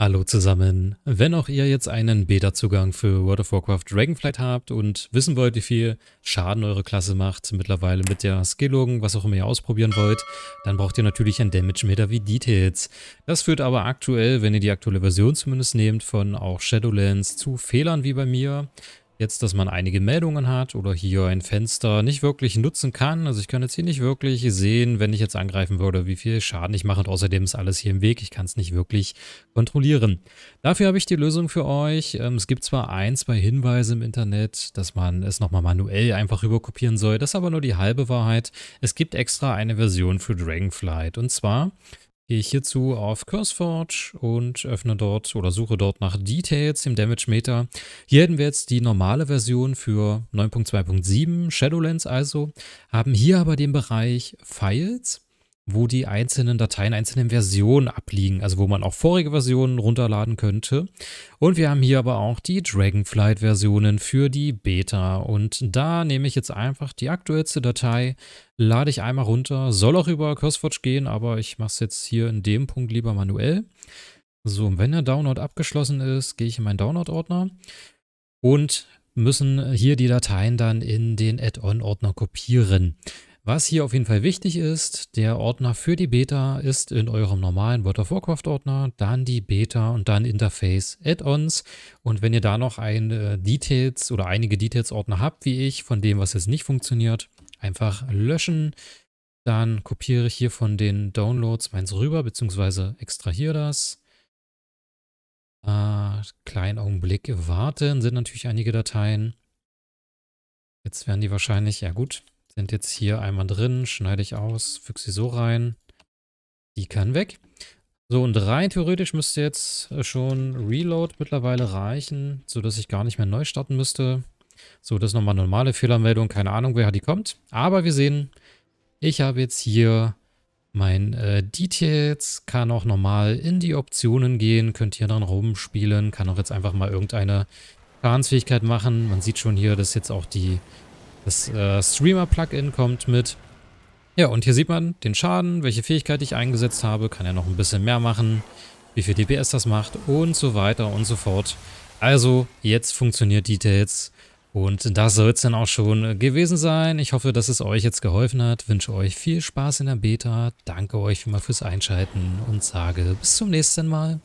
Hallo zusammen. Wenn auch ihr jetzt einen Beta-Zugang für World of Warcraft Dragonflight habt und wissen wollt, wie viel Schaden eure Klasse macht, mittlerweile mit der Skillung, was auch immer ihr ausprobieren wollt, dann braucht ihr natürlich ein Damage-Meter wie Details. Das führt aber aktuell, wenn ihr die aktuelle Version zumindest nehmt, von auch Shadowlands zu Fehlern wie bei mir. Jetzt, dass man einige Meldungen hat oder hier ein Fenster nicht wirklich nutzen kann. Also ich kann jetzt hier nicht wirklich sehen, wenn ich jetzt angreifen würde, wie viel Schaden ich mache. Und außerdem ist alles hier im Weg. Ich kann es nicht wirklich kontrollieren. Dafür habe ich die Lösung für euch. Ähm, es gibt zwar ein, zwei Hinweise im Internet, dass man es nochmal manuell einfach rüberkopieren soll. Das ist aber nur die halbe Wahrheit. Es gibt extra eine Version für Dragonflight. Und zwar gehe ich hierzu auf CurseForge und öffne dort oder suche dort nach Details im Damage Meter. Hier hätten wir jetzt die normale Version für 9.2.7 Shadowlands also, haben hier aber den Bereich Files wo die einzelnen Dateien, einzelnen Versionen abliegen, also wo man auch vorige Versionen runterladen könnte. Und wir haben hier aber auch die Dragonflight-Versionen für die Beta. Und da nehme ich jetzt einfach die aktuellste Datei, lade ich einmal runter, soll auch über CurseWatch gehen, aber ich mache es jetzt hier in dem Punkt lieber manuell. So, und wenn der Download abgeschlossen ist, gehe ich in meinen Download-Ordner und müssen hier die Dateien dann in den Add-on-Ordner kopieren. Was hier auf jeden Fall wichtig ist, der Ordner für die Beta ist in eurem normalen World of Warcraft Ordner, dann die Beta und dann Interface Add-ons. Und wenn ihr da noch ein äh, Details oder einige Details Ordner habt, wie ich, von dem, was jetzt nicht funktioniert, einfach löschen. Dann kopiere ich hier von den Downloads meins rüber, beziehungsweise extrahiere das. Äh, kleinen Augenblick warten, sind natürlich einige Dateien. Jetzt werden die wahrscheinlich, ja gut, sind jetzt hier einmal drin, schneide ich aus, füge sie so rein. Die kann weg. So, und rein theoretisch müsste jetzt äh, schon Reload mittlerweile reichen, sodass ich gar nicht mehr neu starten müsste. So, das ist nochmal eine normale Fehlermeldung. Keine Ahnung, wer die kommt. Aber wir sehen, ich habe jetzt hier mein äh, Details, kann auch normal in die Optionen gehen, könnt hier dran rumspielen, kann auch jetzt einfach mal irgendeine Planfähigkeit machen. Man sieht schon hier, dass jetzt auch die das äh, Streamer-Plugin kommt mit. Ja, und hier sieht man den Schaden, welche Fähigkeit ich eingesetzt habe, kann ja noch ein bisschen mehr machen, wie viel DPS das macht und so weiter und so fort. Also, jetzt funktioniert Details und das soll es dann auch schon gewesen sein. Ich hoffe, dass es euch jetzt geholfen hat. wünsche euch viel Spaß in der Beta. Danke euch immer fürs Einschalten und sage bis zum nächsten Mal.